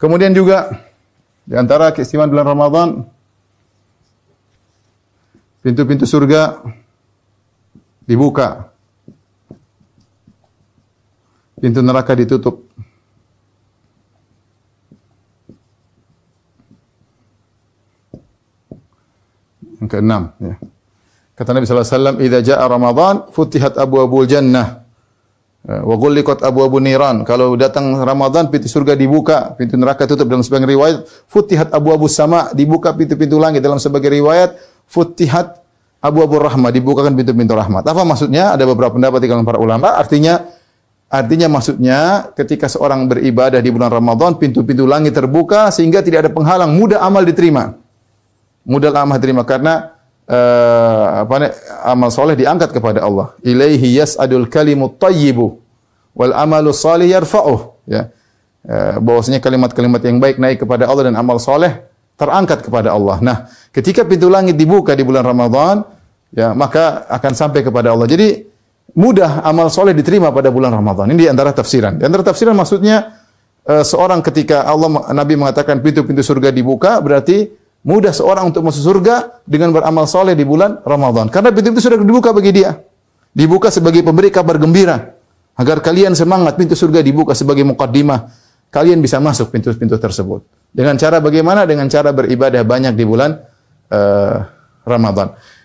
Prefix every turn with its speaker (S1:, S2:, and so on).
S1: Kemudian juga di antara keistimewaan bulan Ramadan pintu-pintu surga dibuka. Pintu neraka ditutup.
S2: Yang keenam ya. Kata Nabi sallallahu alaihi wasallam, "Idza jaa Ramadan, futihat abwaabul jannah." Eh, wa abu abu niran. Kalau datang Ramadan pintu surga dibuka, pintu neraka tutup dalam sebagian riwayat, futihat abu sama, dibuka pintu-pintu langit dalam sebagian riwayat, futihat abu rahmah, dibukakan pintu-pintu rahmat. Apa maksudnya? Ada beberapa pendapat di kalangan para ulama, artinya Artinya maksudnya ketika seorang beribadah di bulan Ramadan, pintu-pintu langit terbuka sehingga tidak ada penghalang, mudah amal diterima. Mudah amal diterima karena uh, apa amal soleh diangkat kepada Allah. Ilaihi yas'adul kalimut tayyibu wal amalu salih yarfa'uh ya eh, bahwasanya kalimat-kalimat yang baik naik kepada Allah dan amal soleh terangkat kepada Allah. Nah, ketika pintu langit dibuka di bulan Ramadhan ya maka akan sampai kepada Allah. Jadi mudah amal soleh diterima pada bulan Ramadhan Ini di antara tafsiran. Di antara tafsiran maksudnya eh, seorang ketika Allah Nabi mengatakan pintu-pintu surga dibuka berarti mudah seorang untuk masuk surga dengan beramal soleh di bulan Ramadhan Karena pintu-pintu sudah dibuka bagi dia. Dibuka sebagai pemberi kabar gembira. Agar kalian semangat pintu surga dibuka sebagai mukaddimah. Kalian bisa masuk pintu-pintu tersebut. Dengan cara bagaimana? Dengan cara beribadah banyak di bulan uh, Ramadan.